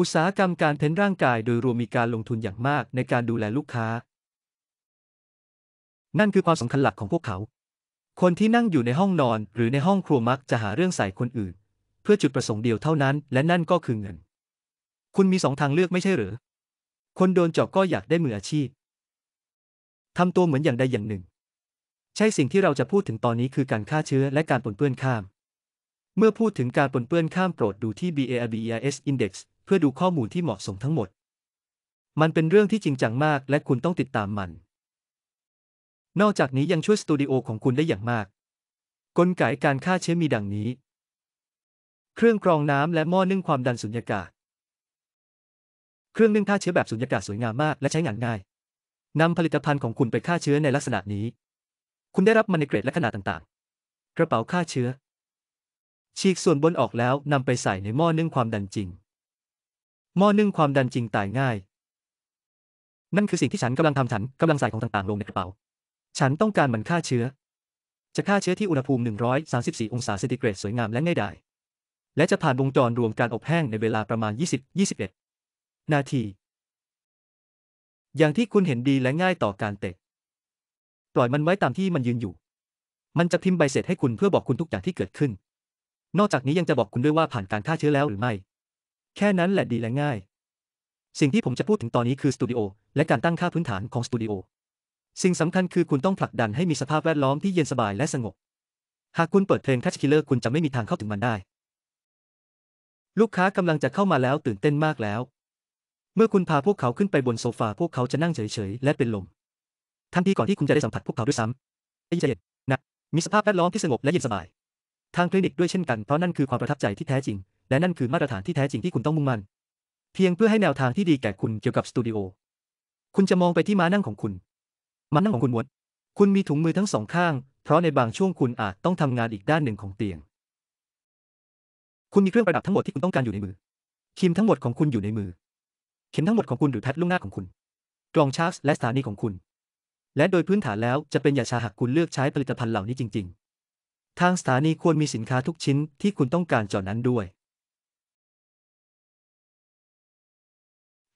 อุตสาหกรรมการเทรนร่างกายโดยรวมมีการลงทุนอย่างมากในการดูแลลูกค้า นั่นคือความสำคัญหลักของพวกเขา คนที่นั่งอยู่ในห้องนอนหรือในห้องครัวมักจะหาเรื่องใส่คนอื่น เพื่อจุดประสงค์เดียวเท่านั้นและนั่นก็คือเงิน คุณมีสองทางเลือกไม่ใช่หรือ คนโดนจอบก็อยากได้มืออาชีพ ทำตัวเหมือนอย่างใดอย่างหนึ่ง ใช่สิ่งที่เราจะพูดถึงตอนนี้คือการฆ่าเชื้อและการปนเปื้อนข้าม เมื่อพูดถึงการปนเปื้อนข้ามโปรดดูที่ b a b i s Index พื่อดูข้อมูลที่เหมาะสมทั้งหมด มันเป็นเรื่องที่จริงจังมากและคุณต้องติดตามมัน นอกจากนี้ยังช่วยสตูดิโอของคุณได้อย่างมาก กลไกการฆ่าเชื้อมีดังนี้ เครื่องกรองน้ำและหม้อนึ่งความดันสุญญากาศ เครื่องนึ่งฆ่าเชื้อแบบสุญญากาศสวยงามมาก และใช้งานง่าย นำผลิตภัณฑ์ของคุณไปฆ่าเชื้อในลักษณะนี้ คุณได้รับมันในเกรดและขนาดต่างๆ กระเป๋าฆ่าเชื้อ ฉีกส่วนบนออกแล้วนำไปใส่ในหม้อนึ่งความดันจริงหม้อนึ่งความดันจริงตายง่าย นั่นคือสิ่งที่ฉันกำลังทำฉันกำลังใส่ของต่างๆ ลงในกระเป๋า ฉันต้องการมันฆ่าเชื้อ จะฆ่าเชื้อที่อุณหภูมิ 134 องศาเซนติเกรดสวยงามและง่ายดาย และจะผ่านวงจรรวมการอบแห้งในเวลาประมาณ 20-21 นาที อย่างที่คุณเห็นดีและง่ายต่อการเตะปล่อยมันไว้ตามที่มันยืนอยู่ มันจะพิมพ์ใบเสร็จให้คุณเพื่อบอกคุณทุกอย่างที่เกิดขึ้น นอกจากนี้ยังจะบอกคุณด้วยว่าผ่านการฆ่าเชื้อแล้วหรือไม่แค่นั้นแหละดีและง่าย สิ่งที่ผมจะพูดถึงตอนนี้คือสตูดิโอและการตั้งค่าพื้นฐานของสตูดิโอ สิ่งสำคัญคือคุณต้องผลักดันให้มีสภาพแวดล้อมที่เย็นสบายและสงบ หากคุณเปิดเพลงคัชคิลเลอร์ คุณจะไม่มีทางเข้าถึงมันได้ ลูกค้ากำลังจะเข้ามาแล้วตื่นเต้นมากแล้ว เมื่อคุณพาพวกเขาขึ้นไปบนโซฟาพวกเขาจะนั่งเฉยๆและเป็นลม ทันทีก่อนที่คุณจะได้สัมผัสพวกเขาด้วยซ้ำไอ้ใจเย็นนะมีสภาพแวดล้อมที่สงบและเย็นสบาย ทางคลินิกด้วยเช่นกันเพราะนั่นคือความประทับใจที่แท้จริงและนั่นคือมาตรฐานที่แท้จริงที่คุณต้องมุ่งมั่น เพียงเพื่อให้แนวทางที่ดีแก่คุณเกี่ยวกับสตูดิโอ คุณจะมองไปที่ม้านั่งของคุณม้านั่งของคุณมวนคุณมีถุงมือทั้งสองข้าง เพราะในบางช่วงคุณอาจต้องทำงานอีกด้านหนึ่งของเตียง คุณมีเครื่องประดับทั้งหมดที่คุณต้องการอยู่ในมือคิมทั้งหมดของคุณอยู่ในมือ เข็มทั้งหมดของคุณหรือแพทลูกหน้าของคุณกล่องชาร์จและสถานีของคุณ และโดยพื้นฐานแล้วจะเป็นยาชาหากคุณเลือกใช้ผลิตภัณฑ์เหล่านี้จริงๆ ทางสถานีควรมีสินค้าทุกชิ้นที่คุณต้องการจอนั้นด้วย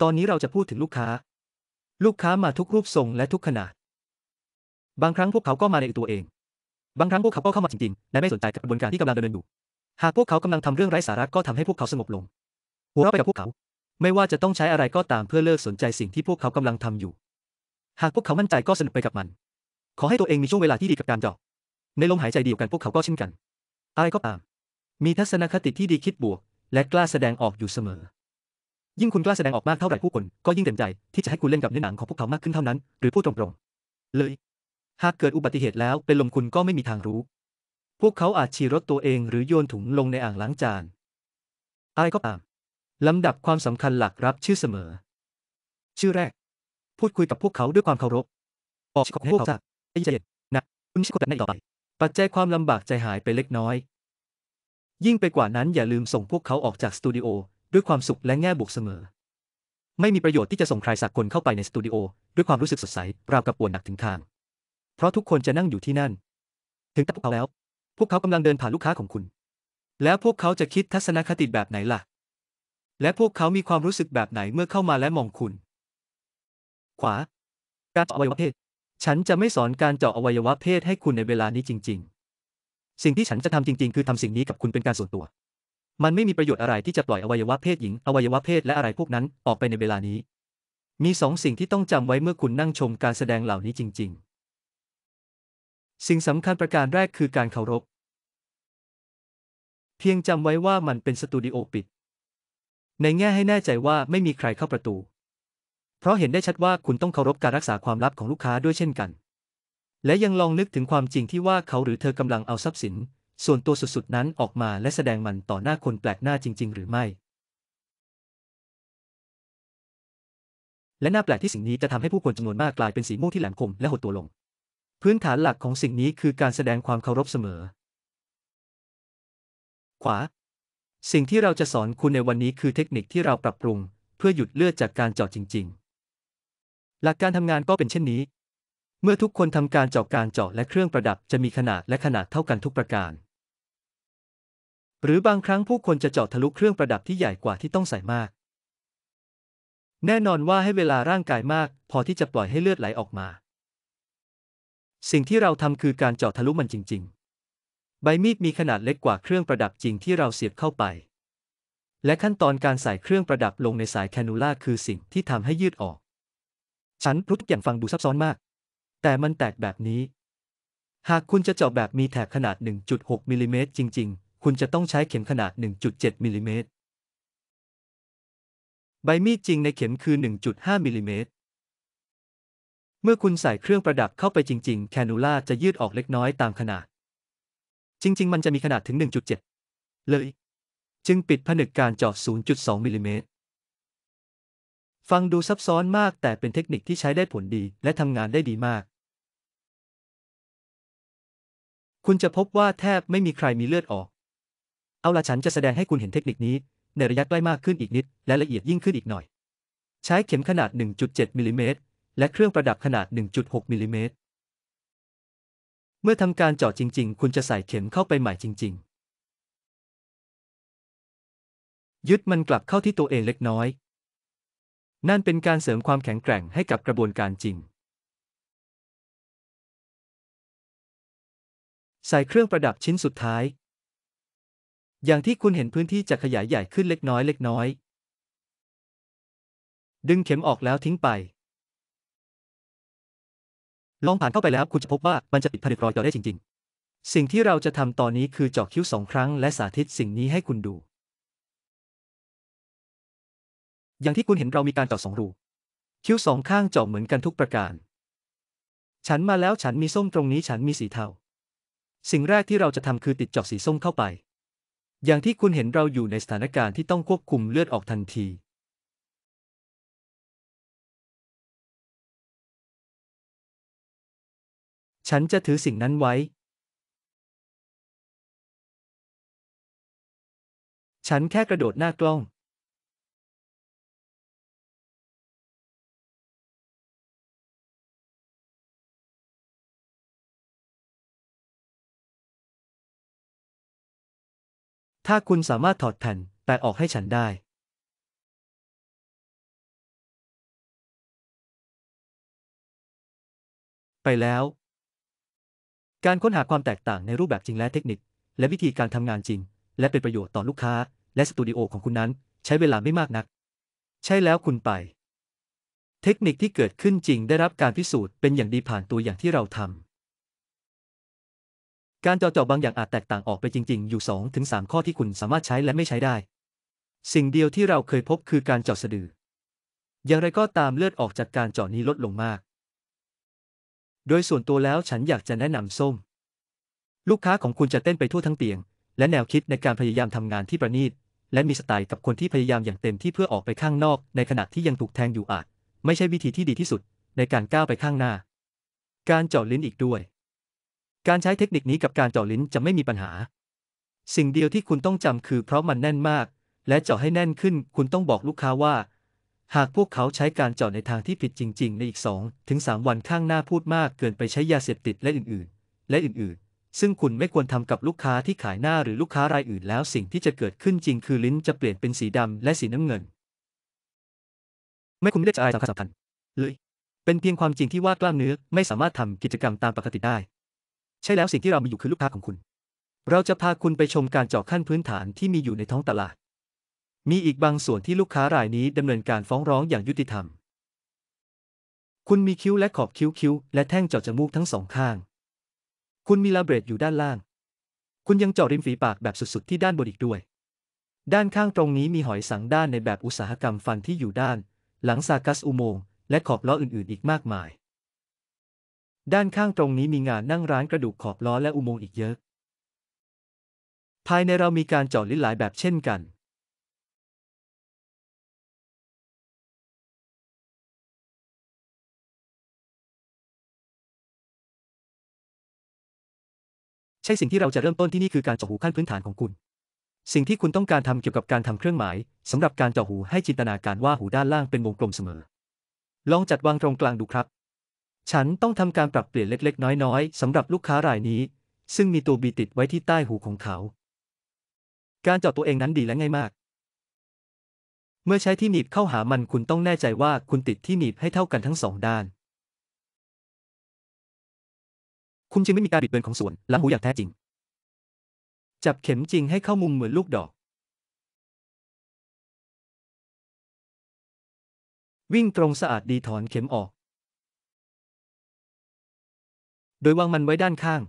ตอนนี้เราจะพูดถึงลูกค้า ลูกค้ามาทุกรูปทรงและทุกขนาด บางครั้งพวกเขาก็มาในตัวเอง บางครั้งพวกเขาก็เข้ามาจริงๆและไม่สนใจกับกระบวนการที่กำลังดำเนินอยู่ หากพวกเขากำลังทำเรื่องไร้สาระก็ทำให้พวกเขาสงบลง หัวเราะไปกับพวกเขา ไม่ว่าจะต้องใช้อะไรก็ตามเพื่อเลิกสนใจสิ่งที่พวกเขากำลังทำอยู่ หากพวกเขามั่นใจก็สนุกไปกับมัน ขอให้ตัวเองมีช่วงเวลาที่ดีกับการจอกในลมหายใจเดียวกัน พวกเขา ก็เช่นกันอะไรก็ตาม มีทัศนคติที่ดีคิดบวกและกล้าแสดงออกอยู่เสมอยิ่งคุณกล้าแสดงออกมากเท่าไหร่ผู้คนก็ยิ่งเต็มใจ ที่จะให้คุณเล่นกับเนื้อหนังของพวกเขามากขึ้นเท่านั้น หรือพูดตรงๆ เลย หากเกิดอุบัติเหตุแล้วเป็นลมคุณก็ไม่มีทางรู้ พวกเขาอาจฉี่รถตัวเองหรือโยนถุงลงในอ่างล้างจานอะไรก็ตามลำดับความสำคัญหลักรับชื่อเสมอ ชื่อแรก พูดคุยกับพวกเขาด้วยความเคารพบอกชื่อของพวกเขาใจเย็นนะคุณชิคกี้พายต่อไป ปัจจัยความลำบากใจหายไปเล็กน้อย ยิ่งไปกว่านั้นอย่าลืมส่งพวกเขาออกจากสตูดิโอด้วยความสุขและแง่บวกเสมอ ไม่มีประโยชน์ที่จะส่งใครสักคนเข้าไปในสตูดิโอด้วยความรู้สึกสดใสราวกับปวดหนักถึงทาง เพราะทุกคนจะนั่งอยู่ที่นั่น ถึงตัพวกเขาแล้ว พวกเขากำลังเดินผ่านลูกค้าของคุณ แล้วพวกเขาจะคิดทัศนคติแบบไหนล่ะ และพวกเขามีความรู้สึกแบบไหนเมื่อเข้ามาและมองคุณ ขวา การเจาะอวัยวะเพศ ฉันจะไม่สอนการเจาะอวัยวะเพศให้คุณในเวลานี้จริง ๆ สิ่งที่ฉันจะทำจริง ๆ คือทำสิ่งนี้กับคุณเป็นการส่วนตัวมันไม่มีประโยชน์อะไรที่จะปล่อยอวัยวะเพศหญิง อวัยวะเพศและอะไรพวกนั้นออกไปในเวลานี้ มีสองสิ่งที่ต้องจำไว้เมื่อคุณนั่งชมการแสดงเหล่านี้จริงๆ สิ่งสำคัญประการแรกคือการเคารพ เพียงจำไว้ว่ามันเป็นสตูดิโอปิด ในแง่ให้แน่ใจว่าไม่มีใครเข้าประตู เพราะเห็นได้ชัดว่าคุณต้องเคารพการรักษาความลับของลูกค้าด้วยเช่นกัน และยังลองนึกถึงความจริงที่ว่าเขาหรือเธอกำลังเอาทรัพย์สินส่วนตัวสุดๆนั้นออกมาและแสดงมันต่อหน้าคนแปลกหน้าจริง ๆ หรือไม่ และน่าแปลกที่สิ่งนี้จะทำให้ผู้คนจำนวนมากกลายเป็นสีม่วงที่แหลมคมและหดตัวลง พื้นฐานหลักของสิ่งนี้คือการแสดงความเคารพเสมอ ขวา สิ่งที่เราจะสอนคุณในวันนี้คือเทคนิคที่เราปรับปรุง เพื่อหยุดเลือดจากการเจาะจริง ๆ หลักการทำงานก็เป็นเช่นนี้ เมื่อทุกคนทำการเจาะการเจาะและเครื่องประดับจะมีขนาดและขนาดเท่ากันทุกประการหรือบางครั้งผู้คนจะเจาะทะลุเครื่องประดับที่ใหญ่กว่าที่ต้องใส่มาก แน่นอนว่าให้เวลาร่างกายมาก พอที่จะปล่อยให้เลือดไหลออกมา สิ่งที่เราทำคือการเจาะทะลุมันจริง ๆ ใบมีดมีขนาดเล็กกว่าเครื่องประดับจริงที่เราเสียบเข้าไป และขั้นตอนการใส่เครื่องประดับลงในสายแคนูล่าคือสิ่งที่ทำให้ยืดออก ฉันรู้ทุกอย่างฟังดูซับซ้อนมาก แต่มันแตกแบบนี้ หากคุณจะเจาะแบบมีแถบขนาด 1.6มิลิเมตรจริงๆคุณจะต้องใช้เข็มขนาด 1.7 มิลิเมตร ใบมีดจริงในเข็มคือ 1.5 มิลิเมตร เมื่อคุณใส่เครื่องประดับเข้าไปจริง ๆ แคนูล่าจะยืดออกเล็กน้อยตามขนาด จริง ๆ มันจะมีขนาดถึง 1.7 เลย จึงปิดผนึกการเจาะ 0.2 มิลิเมตร ฟังดูซับซ้อนมากแต่เป็นเทคนิคที่ใช้ได้ผลดีและทำงานได้ดีมาก คุณจะพบว่าแทบไม่มีใครมีเลือดออกเอาละฉันจะแสดงให้คุณเห็นเทคนิคนี้ ในระยะใกล้มากขึ้นอีกนิดและละเอียดยิ่งขึ้นอีกหน่อย ใช้เข็มขนาด 1.7 มิลิเมตรและเครื่องประดับขนาด 1.6 มิลิเมตรเมื่อทำการเจาะจริง ๆ คุณจะใส่เข็มเข้าไปใหม่จริง ๆ ยึดมันกลับเข้าที่ตัวเองเล็กน้อย นั่นเป็นการเสริมความแข็งแกร่งให้กับกระบวนการจริงใส่เครื่องประดับชิ้นสุดท้ายอย่างที่คุณเห็นพื้นที่จะขยายใหญ่ขึ้นเล็กน้อยเล็กน้อย ดึงเข็มออกแล้วทิ้งไป ลองผ่านเข้าไปแล้วคุณจะพบว่ามันจะติดผลึกรอยต่อได้จริงๆ สิ่งที่เราจะทำตอนนี้คือเจาะคิ้วสองครั้ง และสาธิตสิ่งนี้ให้คุณดู อย่างที่คุณเห็นเรามีการเจาะสองรู คิ้วสองข้างเจาะเหมือนกันทุกประการ ฉันมาแล้วฉันมีส้มตรงนี้ฉันมีสีเทา สิ่งแรกที่เราจะทำคือติดเจาะสีส้มเข้าไปอย่างที่คุณเห็นเราอยู่ในสถานการณ์ที่ต้องควบคุมเลือดออกทันที ฉันจะถือสิ่งนั้นไว้ ฉันแค่กระโดดหน้ากล้องถ้าคุณสามารถถอดแผ่นแปะออกให้ฉันได้ ไปแล้ว การค้นหาความแตกต่างในรูปแบบจริงและเทคนิค และวิธีการทำงานจริง และเป็นประโยชน์ต่อลูกค้า และสตูดิโอของคุณนั้น ใช้เวลาไม่มากนัก ใช่แล้วคุณไป เทคนิคที่เกิดขึ้นจริงได้รับการพิสูจน์เป็นอย่างดีผ่านตัวอย่างที่เราทำการเจาะเจาะบางอย่างอาจแตกต่างออกไปจริงๆ อยู่2มข้อที่คุณสามารถใช้และไม่ใช้ได้ สิ่งเดียวที่เราเคยพบคือการเจาะสะดือ อย่างไรก็ตามเลือดออกจากการเจาะนี้ลดลงมาก โดยส่วนตัวแล้วฉันอยากจะแนะนำส้ม ลูกค้าของคุณจะเต้นไปทั่วทั้งเตียง และแนวคิดในการพยายามทำงานที่ประณีตและมีสไตล์กับคนที่พยายามอย่างเต็มที่เพื่อออกไปข้างนอก ในขณะที่ยังถูกแทงอยู่อาจไม่ใช่วิธีที่ดีที่สุดในการก้าวไปข้างหน้า การเจาะลิ้นอีกด้วยการใช้เทคนิคนี้กับการเจาะลิ้นจะไม่มีปัญหา สิ่งเดียวที่คุณต้องจำคือเพราะมันแน่นมาก และเจาะให้แน่นขึ้น คุณต้องบอกลูกค้าว่า หากพวกเขาใช้การเจาะในทางที่ผิดจริงๆ ในอีก2ถึง3วันข้างหน้าพูดมากเกินไปใช้ยาเสพติดและอื่นๆ และอื่นๆ ซึ่งคุณไม่ควรทำกับลูกค้าที่ขายหน้าหรือลูกค้ารายอื่น แล้วสิ่งที่จะเกิดขึ้นจริงคือลิ้นจะเปลี่ยนเป็นสีดำและสีน้ำเงิน ไม่คุไมได้จะอะไรสำคัญสำคัญเลย เป็นเพียงความจริงที่ว่ากล้ามเนื้อไม่สามารถทำกิจกรรมตามปกติได้ใช่แล้วสิ่งที่เรามีอยู่คือลูกค้าของคุณ เราจะพาคุณไปชมการเจาะขั้นพื้นฐานที่มีอยู่ในท้องตลาด มีอีกบางส่วนที่ลูกค้ารายนี้ดำเนินการฟ้องร้องอย่างยุติธรรม คุณมีคิ้วและขอบคิ้วคิ้วและแท่งเจาะจมูกทั้งสองข้าง คุณมีลาเบรดอยู่ด้านล่าง คุณยังเจาะริมฝีปากแบบสุดๆ ที่ด้านบนอีกด้วย ด้านข้างตรงนี้มีหอยสังด้านในแบบอุตสาหกรรมฟันที่อยู่ด้าน หลังซากัสอุโมงค์และขอบล้ออื่น ๆอีกมากมายด้านข้างตรงนี้มีงานนั่งร้านกระดูกขอบล้อและอุโมงค์อีกเยอะ ภายในเรามีการจอดลิหลายแบบเช่นกัน ใช่สิ่งที่เราจะเริ่มต้นที่นี่คือการเจาะหูขั้นพื้นฐานของคุณ สิ่งที่คุณต้องการทำเกี่ยวกับการทำเครื่องหมาย สำหรับการเจาะหูให้จินตนาการว่าหูด้านล่างเป็นวงกลมเสมอ ลองจัดวางตรงกลางดูครับฉันต้องทำการปรับเปลี่ยนเล็ก ๆ น้อย ๆสำหรับลูกค้ารายนี้ ซึ่งมีตัวบีติดไว้ที่ใต้หูของเขา การเจาะตัวเองนั้นดีและง่ายมาก เมื่อใช้ที่หนีบเข้าหามันคุณต้องแน่ใจว่าคุณติดที่หนีบให้เท่ากันทั้งสองด้าน คุณจึงไม่มีการบิดเบือนของส่วนละหูอย่างแท้จริง จับเข็มจริงให้เข้ามุมเหมือนลูกดอก วิ่งตรงสะอาดดีถอนเข็มออกดยวางมันไว้ด้านข้าง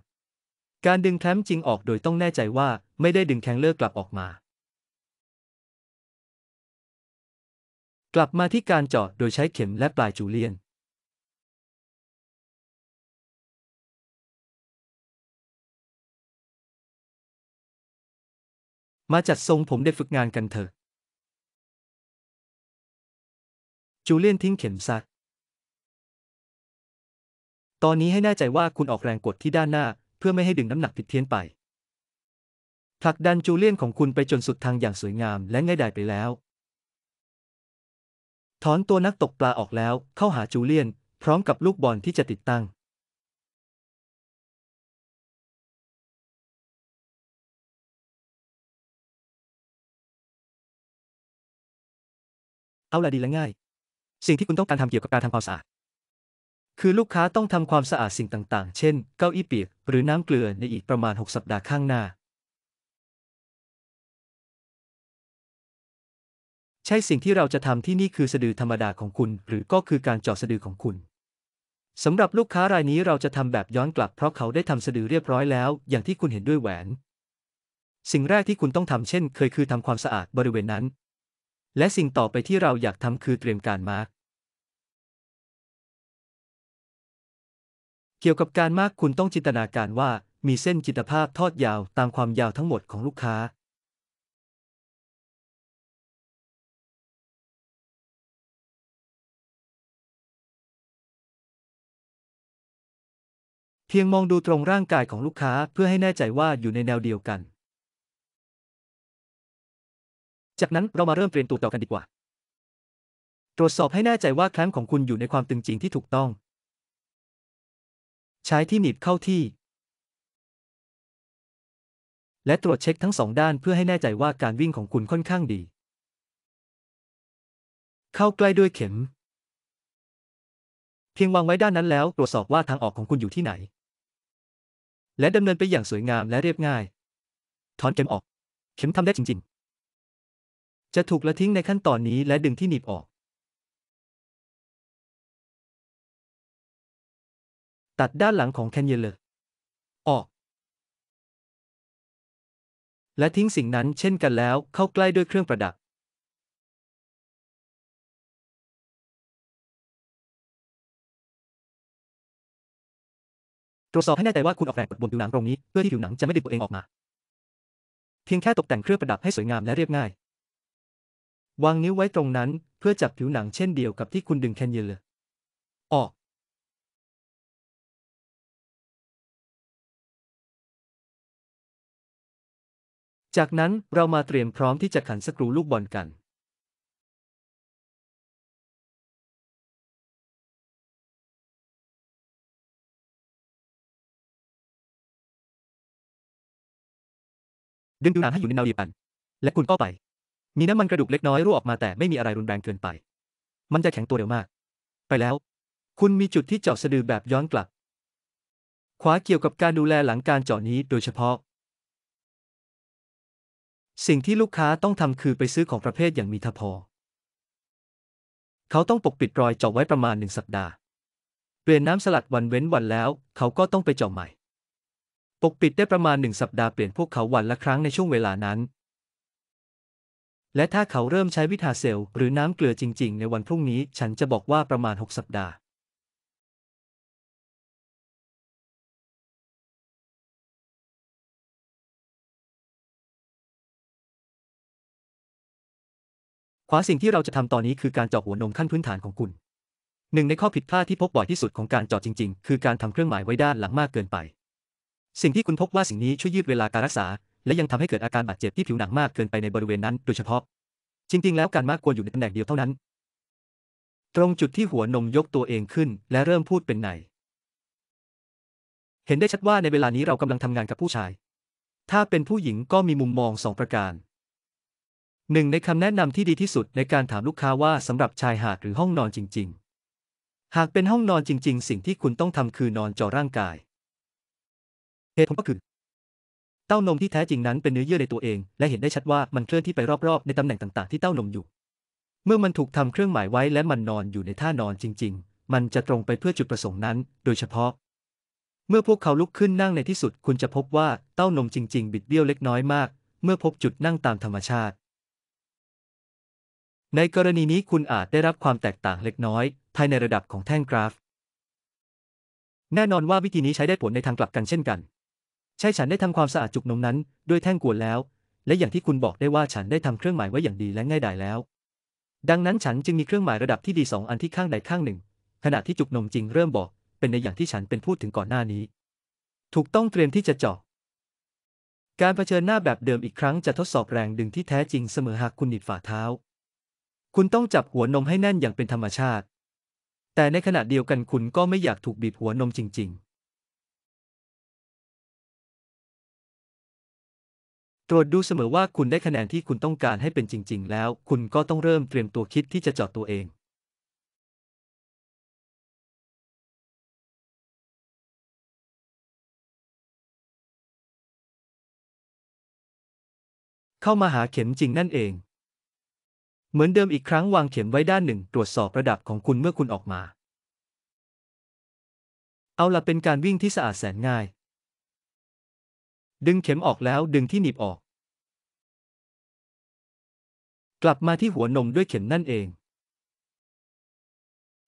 การดึงแคลมจริงออกโดยต้องแน่ใจว่าไม่ได้ดึงแทงเลอร์กลับออกมา กลับมาที่การเจาะโดยใช้เข็มและปลายจูเลียน มาจัดทรงผมได้ฝึกงานกันเถอะ จูเลียนทิ้งเข็มซักตอนนี้ให้แน่ใจว่าคุณออกแรงกดที่ด้านหน้าเพื่อไม่ให้ดึงน้ำหนักผิดเพี้ยนไป ผลักดันจูเลียนของคุณไปจนสุดทางอย่างสวยงามและง่ายดายไปแล้ว ถอนตัวนักตกปลาออกแล้วเข้าหาจูเลียนพร้อมกับลูกบอลที่จะติดตั้ง เอาละดีและง่าย สิ่งที่คุณต้องการทำเกี่ยวกับการทำความสะอาดคือลูกค้าต้องทำความสะอาดสิ่งต่างๆ เช่น เก้าอี้เปียกหรือน้ำเกลือ ในอีกประมาณ 6 สัปดาห์ข้างหน้า ใช่สิ่งที่เราจะทำที่นี่คือสะดือธรรมดาของคุณ หรือก็คือการเจาะสะดือของคุณสำหรับลูกค้ารายนี้เราจะทำแบบย้อนกลับเพราะเขาได้ทำสะดือเรียบร้อยแล้ว อย่างที่คุณเห็นด้วยแหวน สิ่งแรกที่คุณต้องทำเช่น เคยคือทำความสะอาดบริเวณนั้น และสิ่งต่อไปที่เราอยากทำคือเตรียมการมาร์กเกี่ยวกับการมากคุณต้องจินตนาการว่ามีเส้นจิตภาพทอดยาวตามความยาวทั้งหมดของลูกค้า เพียงมองดูตรงร่างกายของลูกค้าเพื่อให้แน่ใจว่าอยู่ในแนวเดียวกัน จากนั้นเรามาเริ่มเรียนตัวต่อกันดีกว่า ตรวจสอบให้แน่ใจว่าแคลมของคุณอยู่ในความตึงจริงที่ถูกต้องใช้ที่หนีบเข้าที่ และตรวจเช็คทั้งสองด้านเพื่อให้แน่ใจว่าการวิ่งของคุณค่อนข้างดี เข้าใกล้ด้วยเข็ม เพียงวางไว้ด้านนั้นแล้ว ตรวจสอบว่าทางออกของคุณอยู่ที่ไหน และดำเนินไปอย่างสวยงามและเรียบง่าย ถอนเข็มออก เข็มทำได้จริงๆ จะถูกละทิ้งในขั้นตอนนี้และดึงที่หนีบออกตัดด้านหลังของแคนเยเลอร์ออก และทิ้งสิ่งนั้นเช่นกันแล้วเข้าใกล้ด้วยเครื่องประดับ ตรวจสอบให้แน่ใจว่าคุณออกแรงกดบนผิวหนังตรงนี้เพื่อที่ผิวหนังจะไม่ดึงตัวเองออกมาเพียงแค่ตกแต่งเครื่องประดับให้สวยงามและเรียบง่าย วางนิ้วไว้ตรงนั้นเพื่อจับผิวหนังเช่นเดียวกับที่คุณดึงแคนเยเลอร์ออกจากนั้นเรามาเตรียมพร้อมที่จะขันสกรูลูกบอลกัน ดึงดูหนังให้อยู่ในแนวเดียวกัน และคุณก็ไป มีน้ำมันกระดูกเล็กน้อยรั่วออกมาแต่ไม่มีอะไรรุนแรงเกินไป มันจะแข็งตัวเร็วมาก ไปแล้ว คุณมีจุดที่เจาะสะดือแบบย้อนกลับ ขวาเกี่ยวกับการดูแลหลังการเจาะนี้โดยเฉพาะสิ่งที่ลูกค้าต้องทำคือไปซื้อของประเภทอย่างมีทพอเขาต้องปกปิดรอยเจาะไว้ประมาณหนึ่งสัปดาห์ เปลี่ยนน้ำสลัดวันเว้นวันแล้วเขาก็ต้องไปเจาะใหม่ ปกปิดได้ประมาณหนึ่งสัปดาห์เปลี่ยนพวกเขาวันละครั้งในช่วงเวลานั้น และถ้าเขาเริ่มใช้วิทาเซลหรือน้ำเกลือจริงๆ ในวันพรุ่งนี้ ฉันจะบอกว่าประมาณ 6 สัปดาห์ขวาสิ่งที่เราจะทำตอนนี้คือการเจาะหัวนมขั้นพื้นฐานของคุณหนึ่งในข้อผิดพลาดที่พบบ่อยที่สุดของการเจาะจริงๆคือการทำเครื่องหมายไว้ด้านหลังมากเกินไป สิ่งที่คุณพบว่าสิ่งนี้ ช่วยยืดเวลาการรักษาและยังทำให้เกิดอาการบาดเจ็บที่ผิวหนังมากเกินไปในบริเวณนั้นโดยเฉพาะ จริงๆ แล้วการมากควรอยู่ในตำแหน่งเดียวเท่านั้น ตรงจุดที่หัวนมยกตัวเองขึ้นและเริ่มพูดเป็นไหนเห็นได้ชัดว่าในเวลานี้เรากำลังทำงานกับผู้ชายถ้าเป็นผู้หญิงก็มีมุมมองสองประการหนึ่งในคำแนะนำที่ดีที่สุดในการถามลูกค้าว่าสำหรับชายหาดหรือห้องนอนจริง ๆ หากเป็นห้องนอนจริง ๆ สิ่งที่คุณต้องทำคือนอนจอร่างกาย เหตุผลก็คือ เต้านมที่แท้จริงนั้นเป็นเนื้อเยื่อในตัวเอง และเห็นได้ชัดว่ามันเคลื่อนที่ไปรอบๆ ในตำแหน่งต่างๆ ที่เต้านมอยู่ เมื่อมันถูกทำเครื่องหมายไว้และมันนอนอยู่ในท่านอนจริง ๆ มันจะตรงไปเพื่อจุดประสงค์นั้น โดยเฉพาะ เมื่อพวกเขาลุกขึ้นนั่งในที่สุด คุณจะพบว่าเต้านมจริงๆ บิดเบี้ยวเล็กน้อยมากเมื่อพบจุดนั่งตามธรรมชาติในกรณีนี้คุณอาจได้รับความแตกต่างเล็กน้อยภายในระดับของแท่งกราฟ แน่นอนว่าวิธีนี้ใช้ได้ผลในทางกลับกันเช่นกัน ใช่ฉันได้ทำความสะอาดจุกนมนั้นด้วยแท่งกวนแล้ว และอย่างที่คุณบอกได้ว่าฉันได้ทำเครื่องหมายไว้อย่างดีและง่ายดายแล้ว ดังนั้นฉันจึงมีเครื่องหมายระดับที่ดีสองอันที่ข้างใดข้างหนึ่งขณะที่จุกนมจริงเริ่มบอกเป็นในอย่างที่ฉันเป็นพูดถึงก่อนหน้านี้ ถูกต้องเตรียมที่จะเจาะ การเผชิญหน้าแบบเดิมอีกครั้งจะทดสอบแรงดึงที่แท้จริงเสมอหากคุณหนีบฝ่าเท้าคุณต้องจับหัวนมให้แน่นอย่างเป็นธรรมชาติ แต่ในขณะเดียวกันคุณก็ไม่อยากถูกบีบหัวนมจริง ๆ ตรวจดูเสมอว่าคุณได้คะแนนที่คุณต้องการให้เป็นจริง ๆ แล้วคุณก็ต้องเริ่มเตรียมตัวคิดที่จะเจาะตัวเอง เข้ามาหาเข็มจริงนั่นเองเหมือนเดิมอีกครั้งวางเข็มไว้ด้านหนึ่ง ตรวจสอบระดับของคุณเมื่อคุณออกมา เอาละเป็นการวิ่งที่สะอาดแสนง่าย ดึงเข็มออกแล้วดึงที่หนีบออก กลับมาที่หัวนมด้วยเข็มนั่นเอง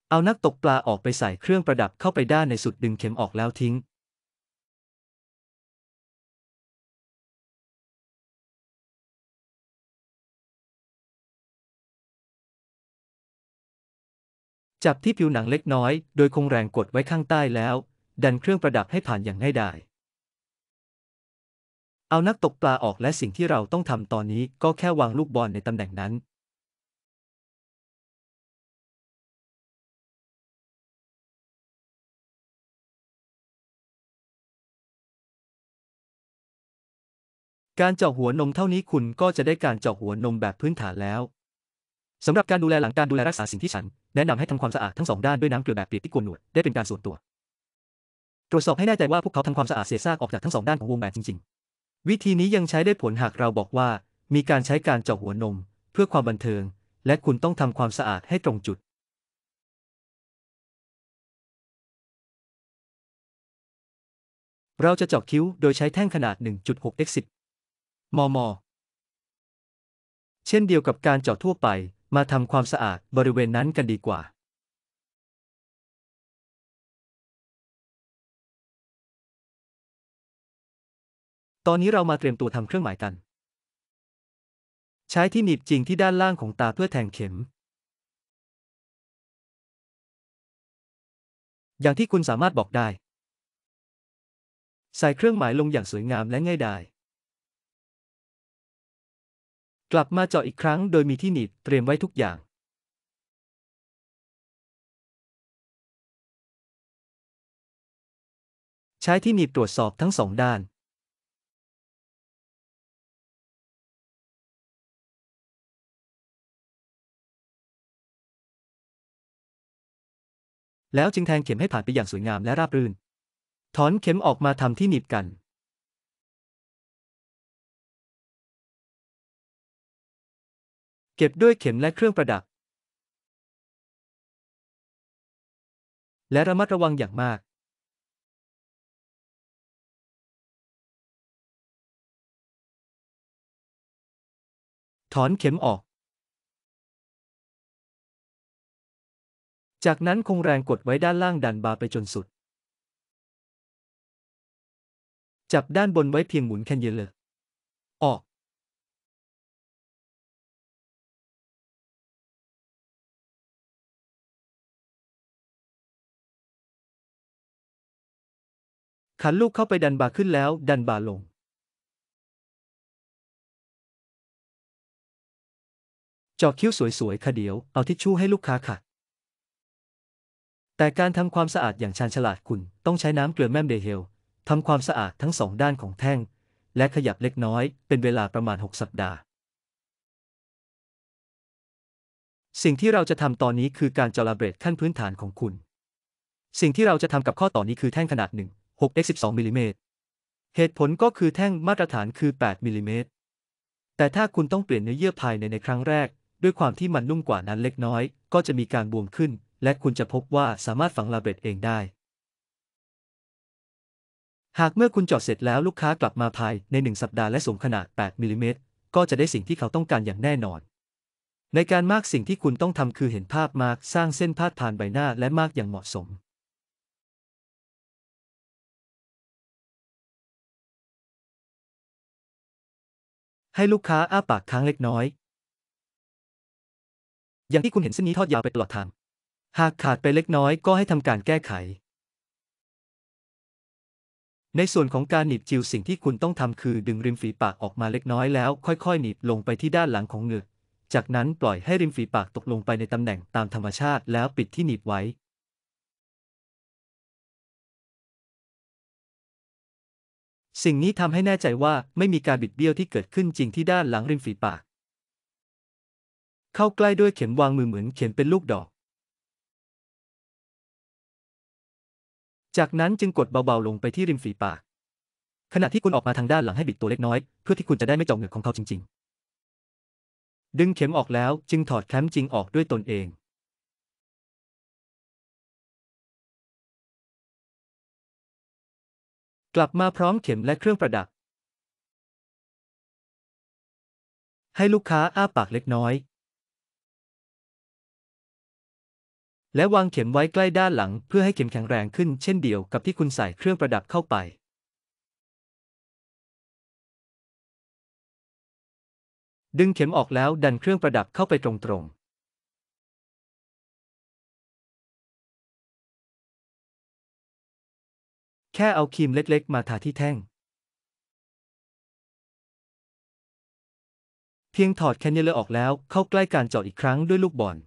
เอานักตกปลาออกไปใส่เครื่องประดับเข้าไปด้านในสุดดึงเข็มออกแล้วทิ้งจับที่ผิวหนังเล็กน้อย โดยคงแรงกดไว้ข้างใต้แล้ว ดันเครื่องประดับให้ผ่านอย่างง่ายดายเอานักตกปลาออกและสิ่งที่เราต้องทำตอนนี้ก็แค่วางลูกบอลในตำแหน่งนั้น การเจาะหัวนมเท่านี้คุณก็จะได้การเจาะหัวนมแบบพื้นฐานแล้วสำหรับการดูแลหลังการดูแลรักษาสิ่งที่ฉันแนะนำให้ทำความสะอาดทั้งสองด้านด้วยน้ำเกลือแบบเปียกที่กวนหนวดได้เป็นการส่วนตัว ตรวจสอบให้แน่ใจว่าพวกเขาทำความสะอาดเศษซากออกจากทั้งสองด้านของวงแหวนจริงๆ วิธีนี้ยังใช้ได้ผลหากเราบอกว่า มีการใช้การเจาะหัวนม เพื่อความบันเทิง และคุณต้องทำความสะอาดให้ตรงจุด เราจะเจาะคิ้วโดยใช้แท่งขนาด 1.6x10 มม เช่นเดียวกับการเจาะทั่วไปมาทำความสะอาดบริเวณนั้นกันดีกว่า ตอนนี้เรามาเตรียมตัวทำเครื่องหมายกัน ใช้ที่หนีบจริงที่ด้านล่างของตาเพื่อแทงเข็ม อย่างที่คุณสามารถบอกได้ ใส่เครื่องหมายลงอย่างสวยงามและง่ายดายกลับมาเจาะอีกครั้งโดยมีที่หนีบเตรียมไว้ทุกอย่าง ใช้ที่หนีบตรวจสอบทั้งสองด้าน แล้วจึงแทงเข็มให้ผ่านไปอย่างสวยงามและราบรื่นถอนเข็มออกมาทำที่หนีบกันเก็บด้วยเข็มและเครื่องประดับ และระมัดระวังอย่างมาก ถอนเข็มออก จากนั้นคงแรงกดไว้ด้านล่างดันบาไปจนสุด จับด้านบนไว้เพียงหมุนแคนเยเลอออกขันลูกเข้าไปดันบ่าขึ้นแล้วดันบ่าลง จอกคิ้วสวยๆค่ะเดี๋ยวเอาทิชชู่ให้ลูกค้าค่ะ แต่การทำความสะอาดอย่างชาญฉลาดคุณ ต้องใช้น้ำเกลือแม่มเดเฮลทำความสะอาดทั้งสองด้านของแท่ง และขยับเล็กน้อย เป็นเวลาประมาณ 6 สัปดาห์ สิ่งที่เราจะทำตอนนี้คือการจลาเบรตขั้นพื้นฐานของคุณ สิ่งที่เราจะทำกับข้อต่อนนี้คือแท่งขนาดหนึ่ง 6x 12มิลิเมตร เหตุผลก็คือแท่งมาตรฐานคือ 8 มิลิเมตร แต่ถ้าคุณต้องเปลี่ยนเนื้อเยื่อภายในในครั้งแรก ด้วยความที่มันนุ่มกว่านั้นเล็กน้อย ก็จะมีการบวมขึ้น และคุณจะพบว่าสามารถฝังลาเบรดเองได้ หากเมื่อคุณจอดเสร็จแล้วลูกค้ากลับมาภาย ใน1สัปดาห์และสมขนาด 8 มิลิเมตรก็จะได้สิ่งที่เขาต้องการอย่างแน่นอน ในการมากสิ่งที่คุณต้องทำคือเห็นภาพมากสร้างเส้นพาดผ่านใบหน้าและมากอย่างเหมาะสมให้ลูกค้าอ้าปากค้างเล็กน้อย อย่างที่คุณเห็นเส้นนี้ทอดยาวไปตลอดทางหากขาดไปเล็กน้อยก็ให้ทำการแก้ไข ในส่วนของการหนีบจิวสิ่งที่คุณต้องทำคือ ดึงริมฝีปากออกมาเล็กน้อยแล้ว ค่อย ๆ หนีบลงไปที่ด้านหลังของเหงือก จากนั้น ปล่อยให้ริมฝีปากตกลงไปในตำแหน่งตามธรรมชาติแล้วปิดที่หนีบไว้สิ่งนี้ทำให้แน่ใจว่าไม่มีการบิดเบี้ยวที่เกิดขึ้นจริงที่ด้านหลังริมฝีปาก เข้าใกล้ด้วยเข็มวางมือเหมือน เข็มเป็นลูกดอก จากนั้นจึงกดเบาๆ ลงไปที่ริมฝีปาก ขณะที่คุณออกมาทางด้านหลังให้บิดตัวเล็กน้อยเพื่อที่คุณจะได้ไม่เจาะเหงือกของเขาจริงๆ ดึงเข็มออกแล้วจึงถอดแคมจริงออกด้วยตนเองกลับมาพร้อมเข็มและเครื่องประดับ ให้ลูกค้าอ้าปากเล็กน้อย และวางเข็มไว้ใกล้ด้านหลัง เพื่อให้เข็มแข็งแรงขึ้น เช่นเดียวกับที่คุณใส่เครื่องประดับเข้าไป ดึงเข็มออกแล้วดันเครื่องประดับเข้าไปตรงๆแค่เอาครีมเล็ก ๆ มาทาที่แท่ง เพียงถอดแคนเนลเลอร์ออกแล้วเข้าใกล้การเจาะอีกครั้งด้วยลูกบอล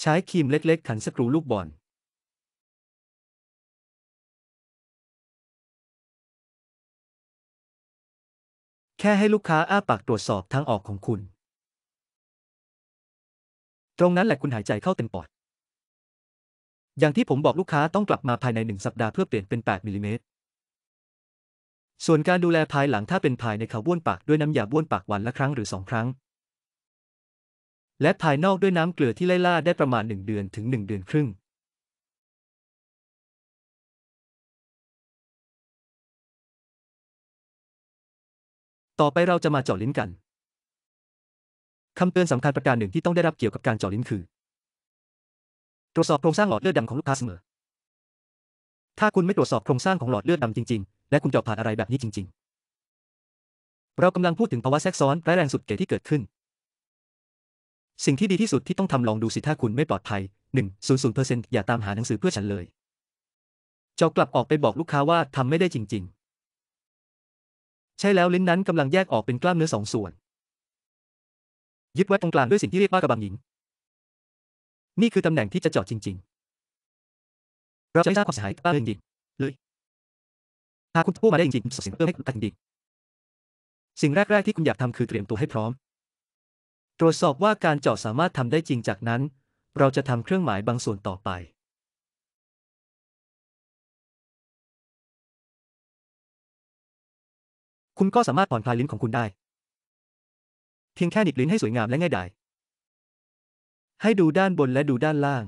ใช้ครีมเล็ก ๆ ขันสกรูลูกบอล แค่ให้ลูกค้าอ้าปากตรวจสอบทางออกของคุณ ตรงนั้นแหละคุณหายใจเข้าเต็มปอดอย่างที่ผมบอกลูกค้าต้องกลับมาภายใน1สัปดาห์เพื่อเปลี่ยนเป็น 8มิลิเมตร ส่วนการดูแลภายหลังถ้าเป็นภายในเขาบ้วนปากด้วยน้ำยาบ้วนปากวันละครั้งหรือ 2 ครั้ง และภายนอกด้วยน้ำเกลือที่ไล่ล่าได้ประมาณ 1 เดือนถึง 1 เดือนครึ่ง ต่อไปเราจะมาเจาะลิ้นกัน คำเตือนสำคัญประการหนึ่งที่ต้องได้รับเกี่ยวกับการเจาะลิ้นคือตรวจสอบโครงสร้างหลอดเลือดดำของลูกค้าเสมอ ถ้าคุณไม่ตรวจสอบโครงสร้างของหลอดเลือดดำจริงๆ และคุณจะผ่านอะไรแบบนี้จริง ๆ เรากำลังพูดถึงภาวะแทรกซ้อนร้ายแรงสุดเกตที่เกิดขึ้น สิ่งที่ดีที่สุดที่ต้องทำลองดูสิถ้าคุณไม่ปลอดภัย100%อย่าตามหาหนังสือเพื่อฉันเลย เจะกลับออกไปบอกลูกค้าว่าทำไม่ได้จริง ๆ ใช่แล้วลิ้นนั้นกำลังแยกออกเป็นกล้ามเนื้อสองส่วน ยึดไว้ตรงกลางด้วยสิ่งที่เรียกว่ากระบังหญิงนี่คือตำแหน่งที่จะเจาะจริง ๆ เราจะไม่สร้างความเสียหายกับบ้านจริงเลยหากคุณพูดมาได้จริงๆสสิ่งเพื่อให้คุณตัดจริง สิ่งแรกๆที่คุณอยากทำคือเตรียมตัวให้พร้อม ตรวจสอบว่าการเจาะสามารถทำได้จริงจากนั้น เราจะทำเครื่องหมายบางส่วนต่อไป คุณก็สามารถผ่อนคลายลิ้นของคุณได้ เพียงแค่หนีบลิ้นให้สวยงามและง่ายดายให้ดูด้านบนและดูด้านล่าง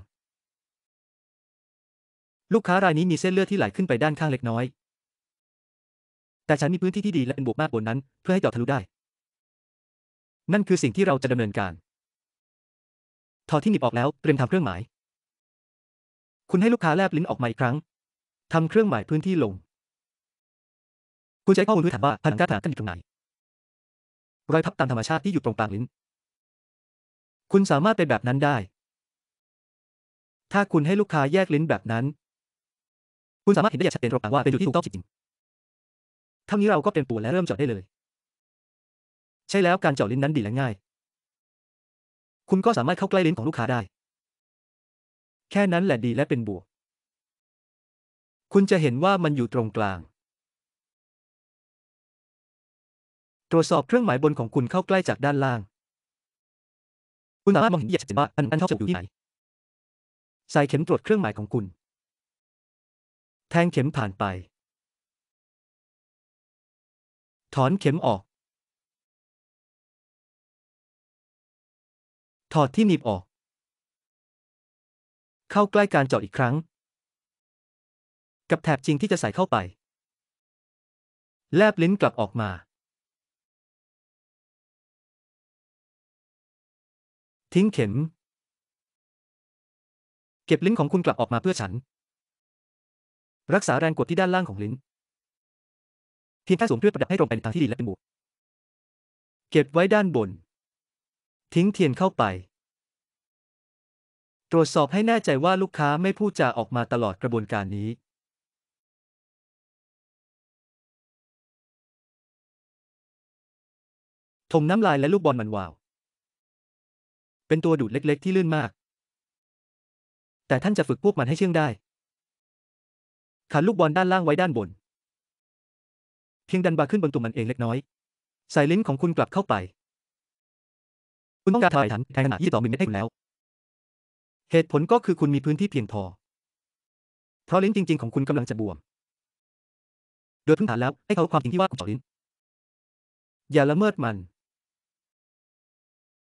ลูกค้ารายนี้มีเส้นเลือดที่ไหลขึ้นไปด้านข้างเล็กน้อย แต่ฉันมีพื้นที่ที่ดีและเป็นบวกมากบนนั้น เพื่อให้เจาะทะลุได้ นั่นคือสิ่งที่เราจะดำเนินการ ถอดที่หนีบออกแล้วเตรียมทำเครื่องหมาย คุณให้ลูกค้าแลบลิ้นออกมาอีกครั้งทำเครื่องหมายพื้นที่ลงคุณใช้ข้อมูลพื้นฐานว่าพันธุการผ่านกันอยู่ตรงไหนรอยพับตามธรรมชาติที่อยู่ตรงกลางลิ้นคุณสามารถเป็นแบบนั้นได้ ถ้าคุณให้ลูกค้าแยกลิ้นแบบนั้น คุณสามารถเห็นได้อย่างชัดเจนตรงว่าเป็นอยู่ที่ถูกต้องจริงๆเท่นี้เราก็เป็นปูและเริ่มเจาะได้เลย ใช่แล้วการเจาะลิ้นนั้นดีและง่าย คุณก็สามารถเข้าใกล้ลิ้นของลูกค้าได้ แค่นั้นแหละดีและเป็นบวก คุณจะเห็นว่ามันอยู่ตรงกลาง ตรวจสอบเครื่องหมายบนของคุณเข้าใกล้จากด้านล่างคุณสามารถมองเห็นอย่างชัดเจนว่าอันอันเท่าจะอยู่ที่ไหน ใส่เข็มตรวจเครื่องหมายของคุณ แทงเข็มผ่านไป ถอนเข็มออก ถอดที่หนีบออก เข้าใกล้การเจาะอีกครั้ง กับแถบจริงที่จะใส่เข้าไป แลบลิ้นกลับออกมาทิ้งเข็มเก็บลิ้นของคุณกลับออกมาเพื่อฉัน รักษาแรงกดที่ด้านล่างของลิ้นเพียงแค่สวมเพื่อประดับให้ตรงไปในทางที่ดีและเป็นบวกเก็บไว้ด้านบน ทิ้งเทียนเข้าไป ตรวจสอบให้แน่ใจว่าลูกค้าไม่พูดจาออกมาตลอดกระบวนการนี้ถมน้ำลายและลูกบอลมันวาวเป็นตัวดูดเล็กๆที่ลื่นมาก แต่ท่านจะฝึกพวกมันให้เชื่องได้ ขันลูกบอลด้านล่างไว้ด้านบน เพียงดันบาขึ้นบนตัวมันเองเล็กน้อยสายลิ้นของคุณกลับเข้าไป คุณต้องการถ่ายฉันแทนขนาดยี่22มิลลิเมตรให้คุณแล้ว เหตุผลก็คือคุณมีพื้นที่เพียงพอ เพราะลิ้นจริงๆของคุณกำลังจะบวม โดยพื้นฐานแล้วให้เขาความจริงที่ว่าของลิ้น อย่าละเมิดมัน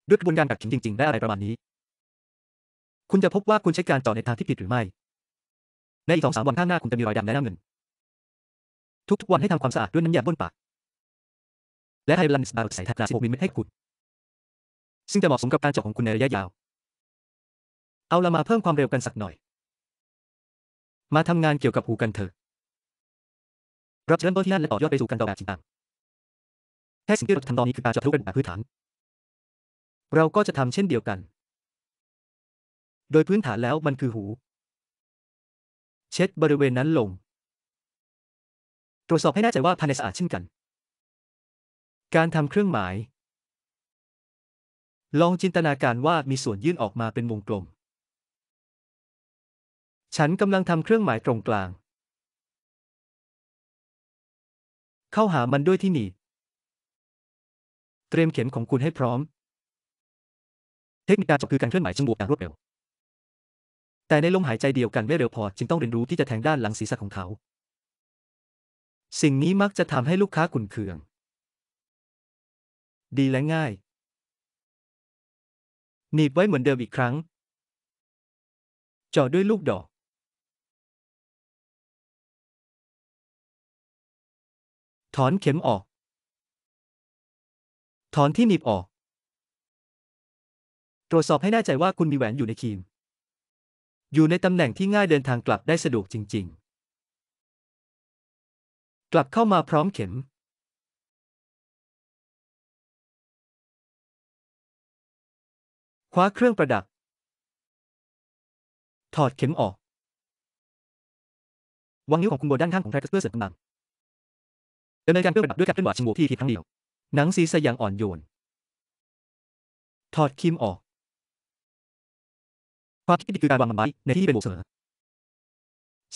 ด้วยกระบวนการกักขิงจริงๆ ได้อะไรประมาณนี้ คุณจะพบว่าคุณใช้การเจาะในทางที่ผิดหรือไม่ ในอีกสองสามวันข้างหน้าคุณจะมีรอยดำและน้ำเงิน ทุก ๆ วันให้ทำความสะอาดด้วยน้ำยาบ้วนปากและไฮบลันส์บาร์ใส่ถัดนาสิบมิลลิเมตรให้คุณซึ่งจะเหมาะสมกับการเจาะของคุณในระยะยาว เอาละมาเพิ่มความเร็วกันสักหน่อย มาทำงานเกี่ยวกับหูกันเถอะ รับเชิญต้นที่นั่นและต่อยอดไปสู่การต่อแบบจริงจังแค่สิ่งที่เราทำตอนนี้คือการเจาะทะลุกันแบบพื้นฐานเราก็จะทำเช่นเดียวกัน โดยพื้นฐานแล้วมันคือหู เช็ดบริเวณนั้นลง ตรวจสอบให้แน่ใจว่าภายในสะอาดเช่นกัน การทำเครื่องหมาย ลองจินตนาการว่ามีส่วนยื่นออกมาเป็นวงกลม ฉันกำลังทำเครื่องหมายตรงกลาง เข้าหามันด้วยที่หนีบเตรียมเข็มของคุณให้พร้อมเทคนิคการจบคือการเคลื่อนไหวชิงบวกอย่างรวดเร็ว แต่ในลมหายใจเดียวกันไม่เร็วพอจึงต้องเรียนรู้ที่จะแทงด้านหลังศีรษะของเขา สิ่งนี้มักจะทำให้ลูกค้าขุ่นเคือง ดีและง่ายหนีบไว้เหมือนเดิมอีกครั้งจ่อด้วยลูกดอกถอนเข็มออก ถอนที่หนีบออกตรวจสอบให้แน่ใจว่าคุณมีแหวนอยู่ในคีม อยู่ในตำแหน่งที่ง่ายเดินทางกลับได้สะดวกจริงๆ กลับเข้ามาพร้อมเข็ม คว้าเครื่องประดับ ถอดเข็มออก วางนิ้วของคุณบนด้านข้างของแท็กเพื่อเสริมกำลังดำเนินการเพื่อประดับด้วยการเคลื่อนไหวชงโงที่ทีทั้งเดียว หนังศีรษะอย่างอ่อนโยน ถอดคีมออกความคิดดีคือการวางมันไว้ในที่เป็นบวกเสมอ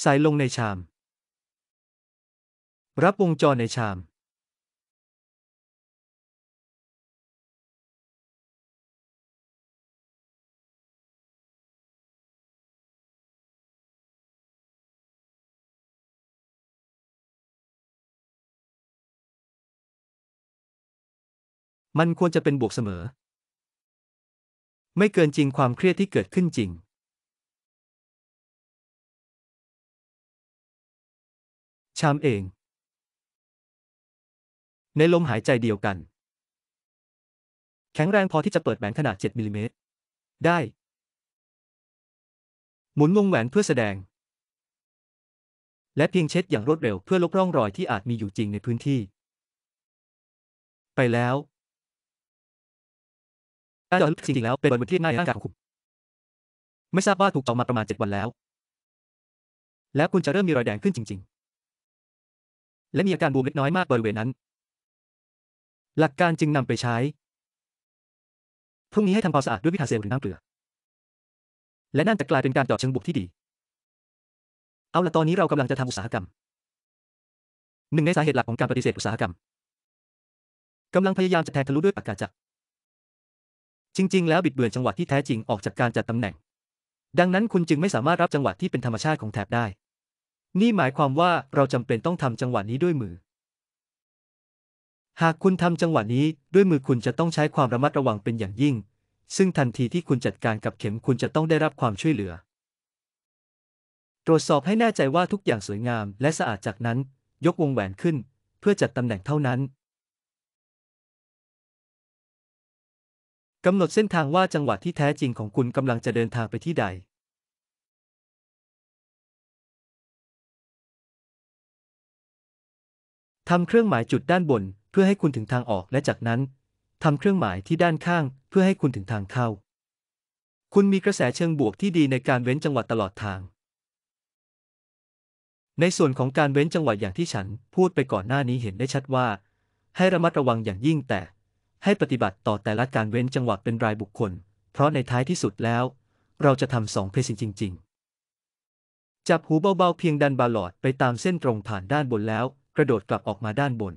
ใส่ลงในชาม รับวงจรในชาม มันควรจะเป็นบวกเสมอไม่เกินจริงความเครียดที่เกิดขึ้นจริง ชามเอง ในลมหายใจเดียวกัน แข็งแรงพอที่จะเปิดแหวนขนาด 7มิลิเมตร ได้ หมุนวงแหวนเพื่อแสดง และเพียงเช็ดอย่างรวดเร็วเพื่อลบร่องรอยที่อาจมีอยู่จริงในพื้นที่ ไปแล้วการจอะลึกจริงๆแล้ว เป็นวณที่ง่ายใน่ากายของคุณไม่ทราบว่าถูกจองมาประมาณ 7 วันแล้ว และคุณจะเริ่มมีรอยแดงขึ้นจริงๆ และมีอาการบวมเล็กน้อยมากบริเวณนั้น หลักการจึงนำไปใช้ พรุ่งนี้ให้ทำความสะอาดด้วยวิตาเซลหรือน้ำเกลือ และนั่นจะกลายเป็นการจอดเชิงบุกที่ดี เอาละตอนนี้เรากำลังจะทำอุตสาหกรรม หนึ่งในสาเหตุหลักของการปฏิเสธอุตสาหกรรมกำลังพยายามจะแทงทะลุด้วยปากกาจักรจริง ๆ แล้วบิดเบือนจังหวะที่แท้จริงออกจากการจัดตำแหน่ง ดังนั้นคุณจึงไม่สามารถรับจังหวะที่เป็นธรรมชาติของแถบได้ นี่หมายความว่าเราจำเป็นต้องทำจังหวะนี้ด้วยมือ หากคุณทำจังหวะนี้ด้วยมือคุณจะต้องใช้ความระมัดระวังเป็นอย่างยิ่ง ซึ่งทันทีที่คุณจัดการกับเข็มคุณจะต้องได้รับความช่วยเหลือ ตรวจสอบให้แน่ใจว่าทุกอย่างสวยงามและสะอาดจากนั้นยกวงแหวนขึ้น เพื่อจัดตำแหน่งเท่านั้นกำหนดเส้นทางว่าจังหวะที่แท้จริงของคุณกำลังจะเดินทางไปที่ใด ทำเครื่องหมายจุดด้านบนเพื่อให้คุณถึงทางออกและจากนั้น ทำเครื่องหมายที่ด้านข้างเพื่อให้คุณถึงทางเข้า คุณมีกระแสเชิงบวกที่ดีในการเว้นจังหวะตลอดทาง ในส่วนของการเว้นจังหวะอย่างที่ฉันพูดไปก่อนหน้านี้เห็นได้ชัดว่า ให้ระมัดระวังอย่างยิ่งแต่ให้ปฏิบัติต่อแต่ละการเว้นจังหวะเป็นรายบุคคล เพราะในท้ายที่สุดแล้ว เราจะทำสองเพลงจริง ๆ จับหูเบา ๆ เพียงดันบาลอดไปตามเส้นตรงผ่านด้านบนแล้ว กระโดดกลับออกมาด้านบน